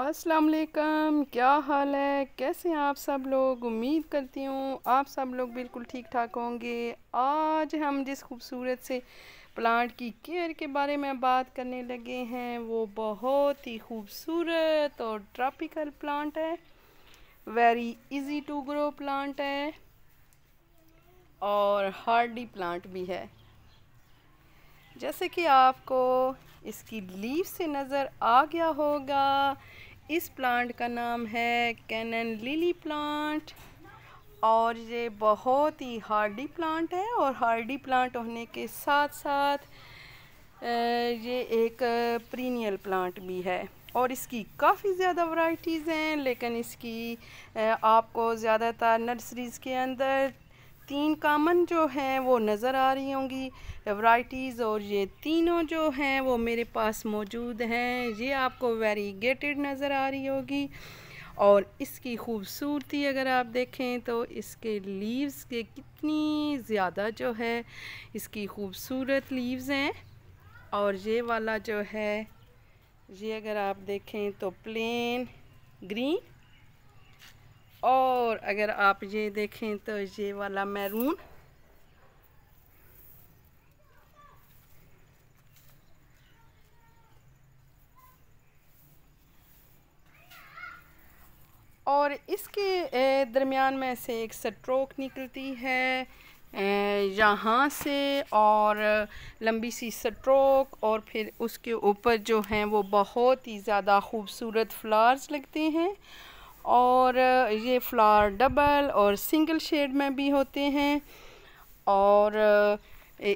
अस्सलाम वालेकुम क्या हाल है कैसे हैं आप सब लोग उम्मीद करती हूँ आप सब लोग बिल्कुल ठीक ठाक होंगे आज हम जिस खूबसूरत से प्लांट की केयर के बारे में बात करने लगे हैं वो बहुत ही खूबसूरत और ट्रॉपिकल प्लांट है very easy to grow plant है और हार्डी प्लांट भी है जैसे कि आपको इसकी लीव से नज़र आ गया होगा इस प्लांट का नाम है कैनन लिली प्लांट और ये बहुत ही हार्डी प्लांट है और हार्डी प्लांट होने के साथ साथ ये एक प्रीनियल प्लांट भी है और इसकी काफ़ी ज़्यादा वैरायटीज़ हैं लेकिन इसकी आपको ज़्यादातर नर्सरीज़ के अंदर तीन कामन जो हैं वो नज़र आ रही होंगी वाइटीज़ और ये तीनों जो हैं वो मेरे पास मौजूद हैं ये आपको वेरीगेटेड नज़र आ रही होगी और इसकी खूबसूरती अगर आप देखें तो इसके लीव्स के कितनी ज़्यादा जो है इसकी खूबसूरत लीव्स हैं और ये वाला जो है ये अगर आप देखें तो प्लेन ग्रीन और अगर आप ये देखें तो ये वाला मैरून और इसके दरमियान में से एक स्ट्रोक निकलती है यहाँ से और लंबी सी स्ट्रोक और फिर उसके ऊपर जो हैं वो बहुत ही ज़्यादा खूबसूरत फ्लावर्स लगते हैं और ये फ्लावर डबल और सिंगल शेड में भी होते हैं और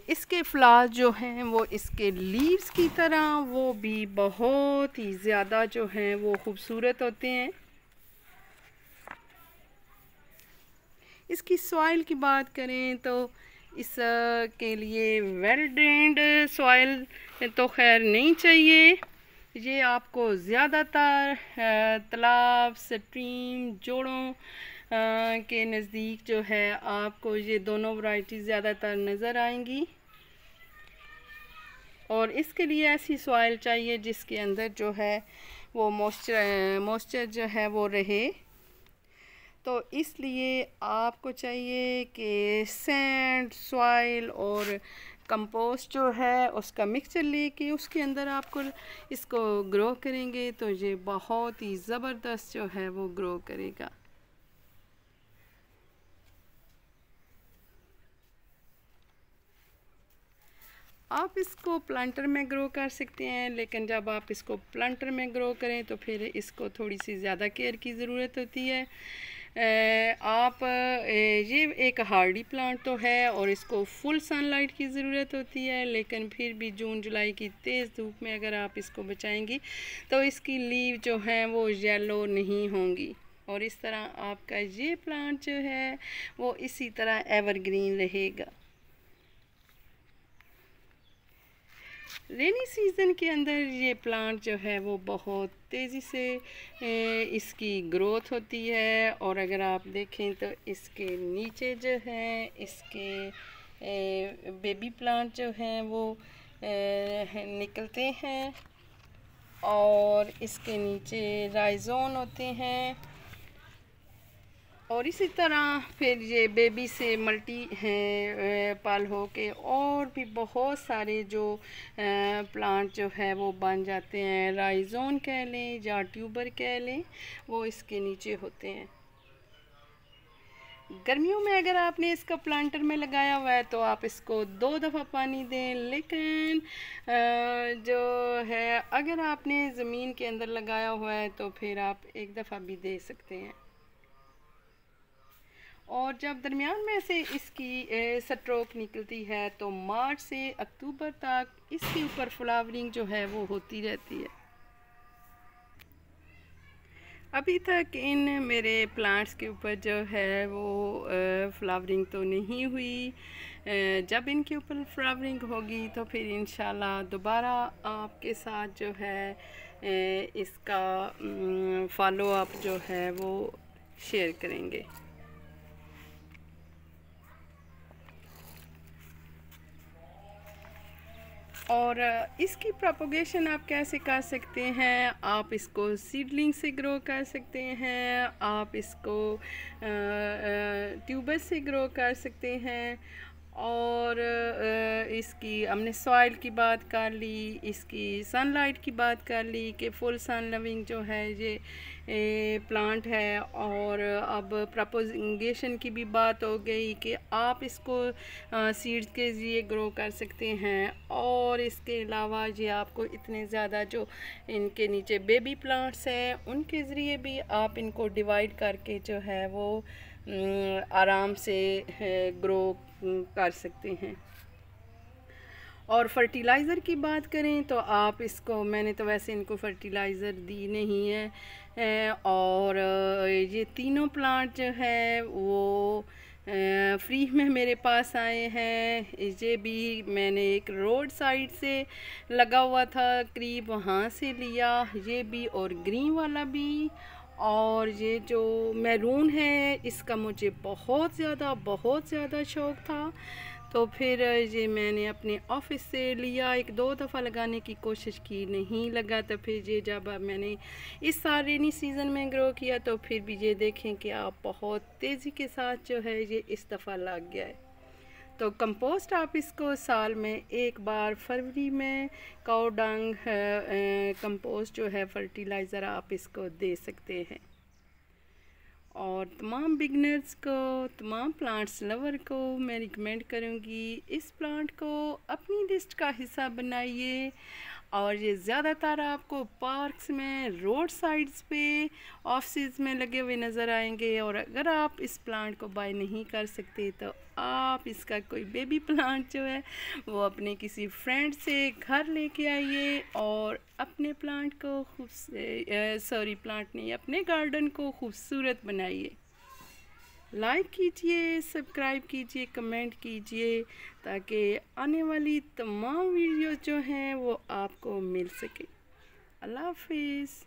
इसके फ्लावर जो हैं वो इसके लीव्स की तरह वो भी बहुत ही ज़्यादा जो हैं वो खूबसूरत होते हैं इसकी सॉइल की बात करें तो इस के लिए वेल ड्रेंड सॉइल तो खैर नहीं चाहिए ये आपको ज़्यादातर तालाब स्ट्रीम जोड़ों के नज़दीक जो है आपको ये दोनों वैरायटी ज़्यादातर नज़र आएंगी और इसके लिए ऐसी सॉइल चाहिए जिसके अंदर जो है वो मॉइस्चर मॉइस्चर जो है वो रहे तो इसलिए आपको चाहिए कि सैंड सॉइल और कंपोस्ट जो है उसका मिक्सचर लेके उसके अंदर आपको इसको ग्रो करेंगे तो ये बहुत ही ज़बरदस्त जो है वो ग्रो करेगा आप इसको प्लांटर में ग्रो कर सकते हैं लेकिन जब आप इसको प्लांटर में ग्रो करें तो फिर इसको थोड़ी सी ज़्यादा केयर की ज़रूरत होती है आप ये एक हार्डी प्लांट तो है और इसको फुल सनलाइट की ज़रूरत होती है लेकिन फिर भी जून जुलाई की तेज़ धूप में अगर आप इसको बचाएंगी तो इसकी लीव जो है वो येलो नहीं होंगी और इस तरह आपका ये प्लांट जो है वो इसी तरह एवरग्रीन रहेगा रेनी सीज़न के अंदर ये प्लांट जो है वो बहुत तेज़ी से इसकी ग्रोथ होती है और अगर आप देखें तो इसके नीचे जो है इसके बेबी प्लांट जो हैं वो निकलते हैं और इसके नीचे राइजोन होते हैं और इसी तरह फिर ये बेबी से मल्टी पाल हो के और भी बहुत सारे जो प्लांट जो है वो बन जाते हैं राइजोन कह लें या ट्यूबर कह लें वो इसके नीचे होते हैं गर्मियों में अगर आपने इसका प्लांटर में लगाया हुआ है तो आप इसको दो दफ़ा पानी दें लेकिन जो है अगर आपने ज़मीन के अंदर लगाया हुआ है तो फिर आप एक दफ़ा भी दे सकते हैं और जब दरमियान में से इसकी स्ट्रोक निकलती है तो मार्च से अक्टूबर तक इसके ऊपर फ्लावरिंग जो है वो होती रहती है अभी तक इन मेरे प्लांट्स के ऊपर जो है वो फ्लावरिंग तो नहीं हुई जब इनके ऊपर फ्लावरिंग होगी तो फिर इन दोबारा आपके साथ जो है इसका फॉलो अप जो है वो शेयर करेंगे और इसकी प्रोपोगेशन आप कैसे कर सकते हैं आप इसको सीडलिंग से ग्रो कर सकते हैं आप इसको ट्यूबर से ग्रो कर सकते हैं और इसकी हमने सॉइल की बात कर ली इसकी सनलाइट की बात कर ली कि फुल सन लविंग जो है ये प्लांट है और अब प्रपोजेशन की भी बात हो गई कि आप इसको सीड्स के ज़रिए ग्रो कर सकते हैं और इसके अलावा ये आपको इतने ज़्यादा जो इनके नीचे बेबी प्लांट्स हैं उनके ज़रिए भी आप इनको डिवाइड करके जो है वो आराम से ग्रो कर सकते हैं और फर्टिलाइज़र की बात करें तो आप इसको मैंने तो वैसे इनको फर्टिलाइज़र दी नहीं है और ये तीनों प्लांट जो है वो फ्री में मेरे पास आए हैं ये भी मैंने एक रोड साइड से लगा हुआ था करीब वहाँ से लिया ये भी और ग्रीन वाला भी और ये जो मैरून है इसका मुझे बहुत ज़्यादा बहुत ज़्यादा शौक़ था तो फिर ये मैंने अपने ऑफिस से लिया एक दो दफ़ा लगाने की कोशिश की नहीं लगा तो फिर ये जब मैंने इस साल रेनी सीज़न में ग्रो किया तो फिर भी ये देखें कि आप बहुत तेज़ी के साथ जो है ये इस दफ़ा लग गया है तो कंपोस्ट आप इसको साल में एक बार फरवरी में कौडंग कंपोस्ट जो है फर्टिलाइज़र आप इसको दे सकते हैं और तमाम बिगनर्स को तमाम प्लांट्स लवर को मैं रिकमेंड करूँगी इस प्लांट को अपनी लिस्ट का हिस्सा बनाइए और ये ज़्यादातर आपको पार्क्स में रोड साइड्स पे ऑफिस में लगे हुए नज़र आएंगे और अगर आप इस प्लांट को बाय नहीं कर सकते तो आप इसका कोई बेबी प्लांट जो है वो अपने किसी फ्रेंड से घर लेके आइए और अपने प्लांट को खूब सॉरी प्लांट नहीं अपने गार्डन को खूबसूरत बनाइए लाइक कीजिए सब्सक्राइब कीजिए कमेंट कीजिए ताकि आने वाली तमाम वीडियो जो हैं वो आपको मिल सके अल्लाह हाफिज़